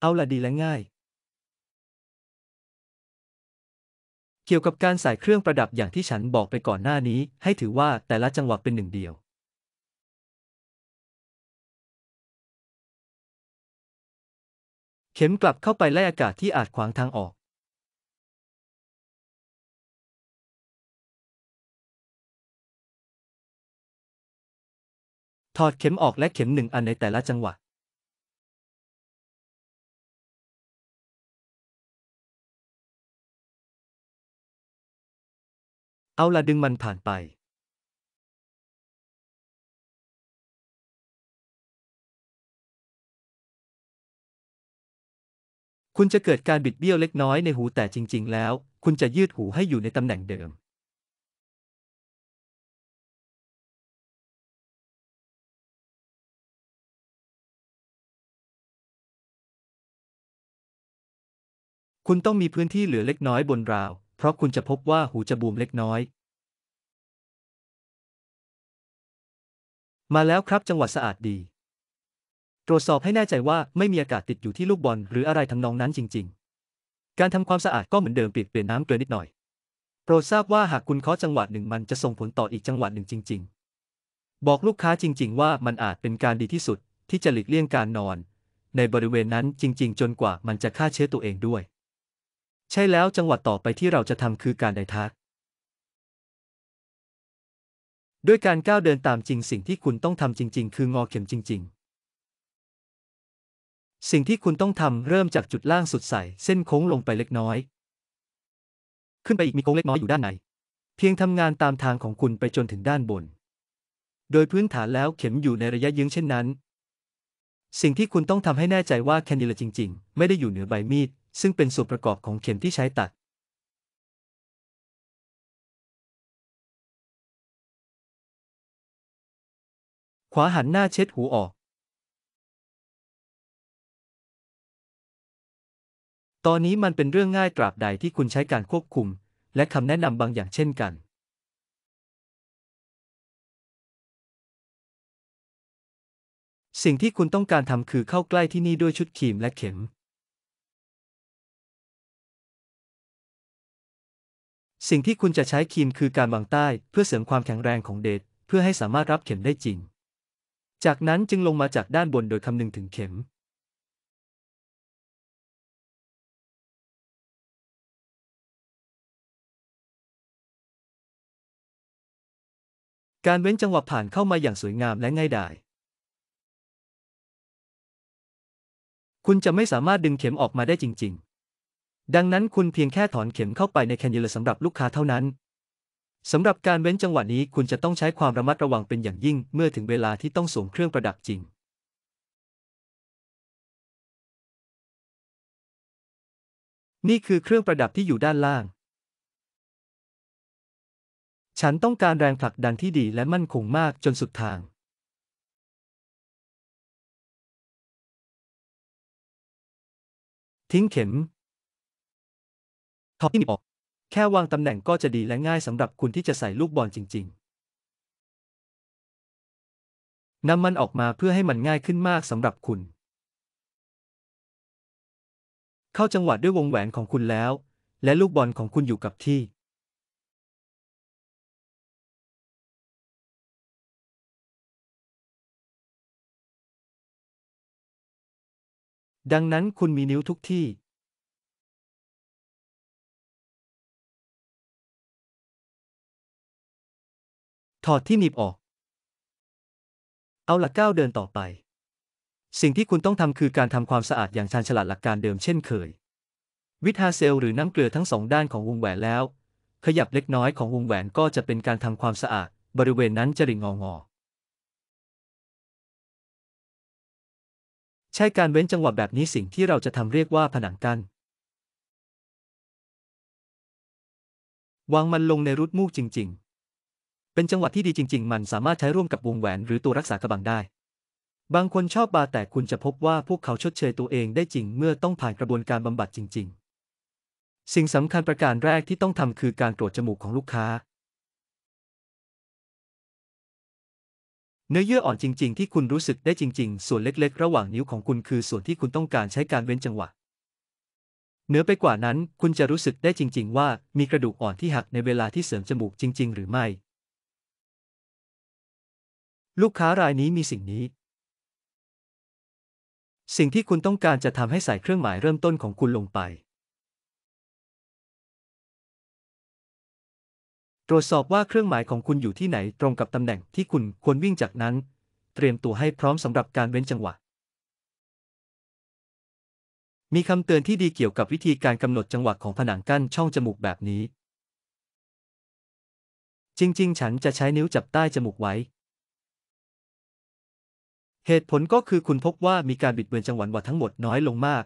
เอาละดีและง่าย เกี่ยวกับการใส่เครื่องประดับอย่างที่ฉันบอกไปก่อนหน้านี้ให้ถือว่าแต่ละจังหวะเป็นหนึ่งเดียว เข็มกลับเข้าไปไล่อากาศที่อาจขวางทางออก ถอดเข็มออกและเข็มหนึ่งอันในแต่ละจังหวะเอาละดึงมันผ่านไป คุณจะเกิดการบิดเบี้ยวเล็กน้อยในหูแต่จริง ๆ แล้ว คุณจะยืดหูให้อยู่ในตำแหน่งเดิม คุณต้องมีพื้นที่เหลือเล็กน้อยบนราวเพราะคุณจะพบว่าหูจะบวมเล็กน้อย มาแล้วครับจังหวัดสะอาดดี ตรวจสอบให้แน่ใจว่าไม่มีอากาศติดอยู่ที่ลูกบอลหรืออะไรทงนองนั้นจริง ๆ การทำความสะอาดก็เหมือนเดิมเปลี่ยนเปลี่ยนน้ำเกลือนิดหน่อยโปรดทราบว่าหากคุณเคาะจังหวัดหนึ่งมันจะส่งผลต่ออีกจังหวัดหนึ่งจริง ๆ บอกลูกค้าจริง ๆ ว่ามันอาจเป็นการดีที่สุด ที่จะหลีกเลี่ยงการนอน ในบริเวณนั้นจริง ๆ จนกว่ามันจะฆ่าเชื้อตัวเองด้วยใช่แล้วจังหวัดต่อไปที่เราจะทำคือการไดทัก ด้วยการก้าวเดินตามจริงสิ่งที่คุณต้องทำจริง ๆ คืองอเข็มจริง ๆ สิ่งที่คุณต้องทำเริ่มจากจุดล่างสุดใส่เส้นโค้งลงไปเล็กน้อย ขึ้นไปอีกมีโค้งเล็กน้อยอยู่ด้านในเพียงทำงานตามทางของคุณไปจนถึงด้านบน โดยพื้นฐานแล้วเข็มอยู่ในระยะยื้งเช่นนั้น สิ่งที่คุณต้องทำให้แน่ใจว่าแคนดิลจริง ๆ ไม่ได้อยู่เหนือใบมีดซึ่งเป็นส่วนประกอบของเข็มที่ใช้ตัด ขวาหันหน้าเช็ดหูออก ตอนนี้มันเป็นเรื่องง่ายตราบใดที่คุณใช้การควบคุมและคำแนะนำบางอย่างเช่นกัน สิ่งที่คุณต้องการทำคือเข้าใกล้ที่นี่ด้วยชุดคีมและเข็มสิ่งที่คุณจะใช้ครีมคือการวางใต้ เพื่อเสริมความแข็งแรงของเดทเพื่อให้สามารถรับเข็มได้จริง จากนั้นจึงลงมาจากด้านบนโดยคำนึงถึงเข็ม การเว้นจังหวะผ่านเข้ามาอย่างสวยงามและง่ายดาย คุณจะไม่สามารถดึงเข็มออกมาได้จริง ๆดังนั้นคุณเพียงแค่ถอนเข็มเข้าไปในแคนยูลสำหรับลูกค้าเท่านั้นสำหรับการเว้นจังหวะนี้คุณจะต้องใช้ความระมัดระวังเป็นอย่างยิ่งเมื่อถึงเวลาที่ต้องสวมเครื่องประดับจริง นี่คือเครื่องประดับที่อยู่ด้านล่าง ฉันต้องการแรงผลักดันที่ดีและมั่นคงมากจนสุดทาง ทิ้งเข็มท็อปที่มีออก แค่วางตำแหน่งก็จะดีและง่ายสำหรับคุณที่จะใส่ลูกบอลจริงๆ นำมันออกมาเพื่อให้มันง่ายขึ้นมากสำหรับคุณ เข้าจังหวะด้วยวงแหวนของคุณแล้ว และลูกบอลของคุณอยู่กับที่ ดังนั้นคุณมีนิ้วทุกที่ถอดที่หนีบออก เอาหลักก้าวเดินต่อไป สิ่งที่คุณต้องทำคือการทำความสะอาดอย่างชาญฉลาดหลักการเดิมเช่นเคย วิทาเซลหรือน้ำเกลือทั้งสองด้านของวงแหวนแล้ว ขยับเล็กน้อยของวงแหวนก็จะเป็นการทำความสะอาด บริเวณนั้นจะริงงองอ ใช้การเว้นจังหวะแบบนี้สิ่งที่เราจะทำเรียกว่าผนังกัน้นวางมันลงในรูดมูกจริง ๆเป็นจังหวะที่ดีจริง ๆ มันสามารถใช้ร่วมกับวงแหวนหรือตัวรักษากระบัง ได้ บางคนชอบบาแต่คุณจะพบว่าพวกเขาชดเชยตัวเองได้จริง เมื่อต้องผ่านกระบวนการบำบัดจริง ๆ สิ่งสำคัญประการแรกที่ต้องทำคือการตรวจจมูกของลูกค้า เนื้อเยื่ออ่อนจริง ๆ ที่คุณรู้สึกได้จริง ๆ ส่วนเล็กๆ ระหว่างนิ้วของคุณคือส่วนที่คุณต้องการใช้การเว้นจังหวะ เนื้อไปกว่านั้น คุณจะรู้สึกได้จริง ๆ ว่ามีกระดูกอ่อนที่หักในเวลาที่เสริมจมูกจริง ๆ หรือไม่ลูกค้ารายนี้มีสิ่งนี้ สิ่งที่คุณต้องการจะทำให้ใส่เครื่องหมายเริ่มต้นของคุณลงไป ตรวจสอบว่าเครื่องหมายของคุณอยู่ที่ไหนตรงกับตำแหน่งที่คุณควรวิ่งจากนั้น เตรียมตัวให้พร้อมสำหรับการเว้นจังหวะ มีคำเตือนที่ดีเกี่ยวกับวิธีการกำหนดจังหวะของผนังกั้นช่องจมูกแบบนี้ จริง ๆ ฉันจะใช้นิ้วจับใต้จมูกไว้เหตุผลก็คือคุณพบว่ามีการบิดเบือนจังหวะวัดทั้งหมดน้อยลงมาก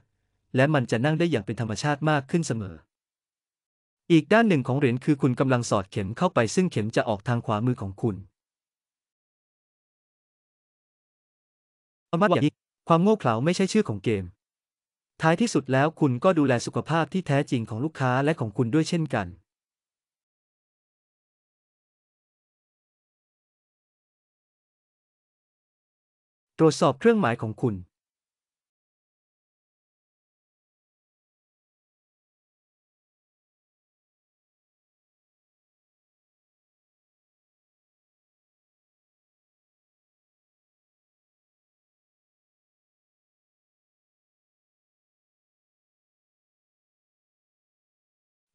และมันจะนั่งได้อย่างเป็นธรรมชาติมากขึ้นเสมอ อีกด้านหนึ่งของเหรียญคือคุณกำลังสอดเข็มเข้าไปซึ่งเข็มจะออกทางขวามือของคุณอมัดอย่างนี้ความโง่เขลาไม่ใช่ชื่อของเกม ท้ายที่สุดแล้วคุณก็ดูแลสุขภาพที่แท้จริงของลูกค้าและของคุณด้วยเช่นกันตรวจสอบเครื่องหมายของคุณ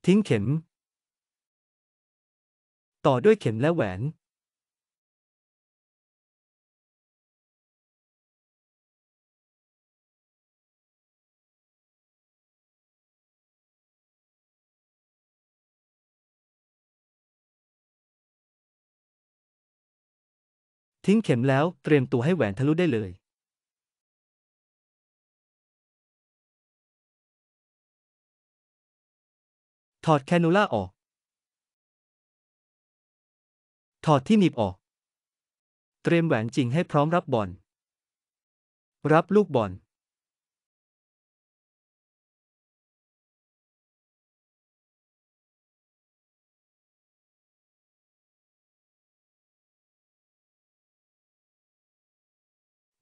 ทิ้งเข็ม ต่อด้วยเข็มและแหวนทิ้งเข็มแล้วเตรียมตัวให้แหวนทะลุได้เลย ถอดแคนูล่าออก ถอดที่หนีบออก เตรียมแหวนจริงให้พร้อมรับบอล รับลูกบอล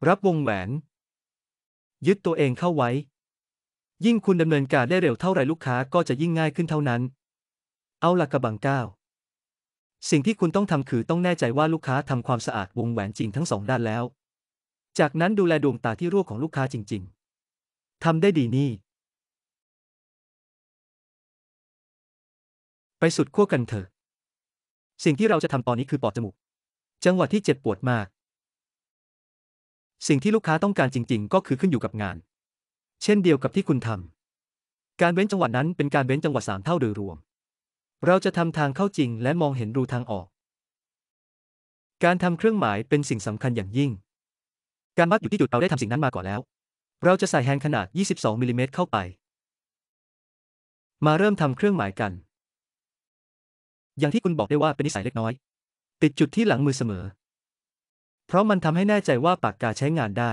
รับวงแหวน ยึดตัวเองเข้าไว้ ยิ่งคุณดำเนินการได้เร็วเท่าไรลูกค้าก็จะยิ่งง่ายขึ้นเท่านั้น เอาละกระบังก้าวสิ่งที่คุณต้องทำคือต้องแน่ใจว่าลูกค้าทำความสะอาด วงแหวนจริงทั้งสองด้านแล้ว จากนั้นดูแลดวงตาที่รั่วของลูกค้าจริงๆทำได้ดีนี่ ไปสุดขั้วกันเถอะ สิ่งที่เราจะทำตอนนี้คือปอดจมูกจังหวะที่เจ็บปวดมากสิ่งที่ลูกค้าต้องการจริงๆ ก็คือขึ้นอยู่กับงาน เช่นเดียวกับที่คุณทำ การเว้นจังหวัดนั้นเป็นการเว้นจังหวดสามเท่าโดยรวม เราจะทำทางเข้าจริงและมองเห็นรูทางออก การทำเครื่องหมายเป็นสิ่งสำคัญอย่างยิ่ง การมัดอยู่ที่จุดเราได้ทำสิ่งนั้นมาก่อนแล้ว เราจะใส่แฮนด์ขนาด 22มิลิเมตรเข้าไป มาเริ่มทำเครื่องหมายกัน อย่างที่คุณบอกได้ว่าเป็นนิสัยเล็กน้อย ติดจุดที่หลังมือเสมอเพราะมันทำให้แน่ใจว่าปากกาใช้งานได้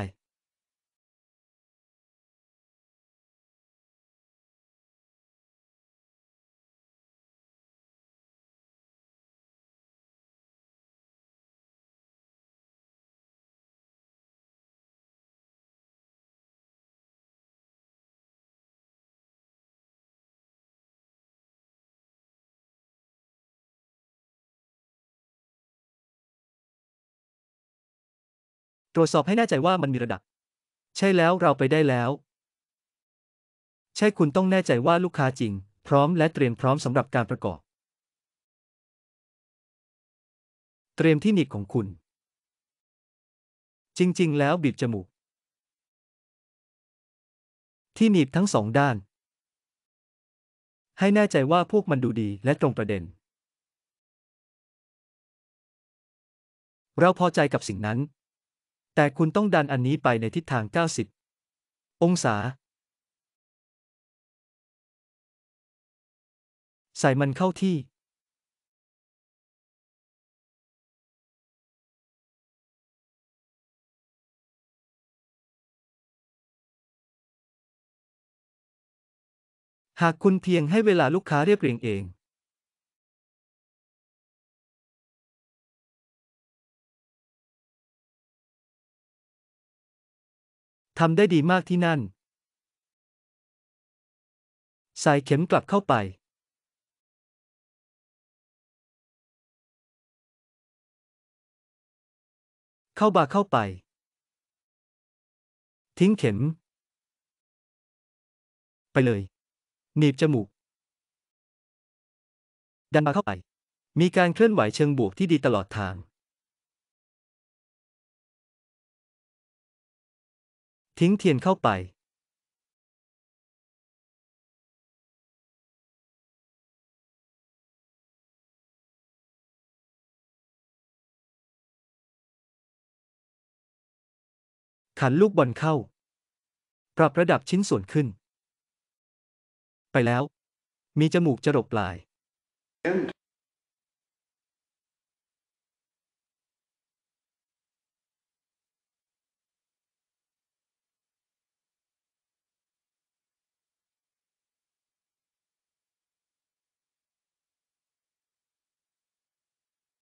ตรวจสอบให้แน่ใจว่ามันมีระดับ ใช่แล้วเราไปได้แล้ว ใช่คุณต้องแน่ใจว่าลูกค้าจริง พร้อมและเตรียมพร้อมสำหรับการประกอบ เตรียมที่หนีบของคุณ จริง ๆ แล้วบีบจมูก ที่หนีบทั้งสองด้าน ให้แน่ใจว่าพวกมันดูดีและตรงประเด็น เราพอใจกับสิ่งนั้นแต่คุณต้องดันอันนี้ไปในทิศทาง 90 องศา ใส่มันเข้าที่ หากคุณเพียงให้เวลาลูกค้าเรียบเรียงเองทำได้ดีมากที่นั่น สายเข็มกลับเข้าไป เข้าบาเข้าไป ทิ้งเข็ม ไปเลย หนีบจมูก ดันมาเข้าไป มีการเคลื่อนไหวเชิงบวกที่ดีตลอดทางทิ้งเทียนเข้าไป ขันลูกบอลเข้า ปรับระดับชิ้นส่วนขึ้น ไปแล้ว มีจมูกจรบปลาย End.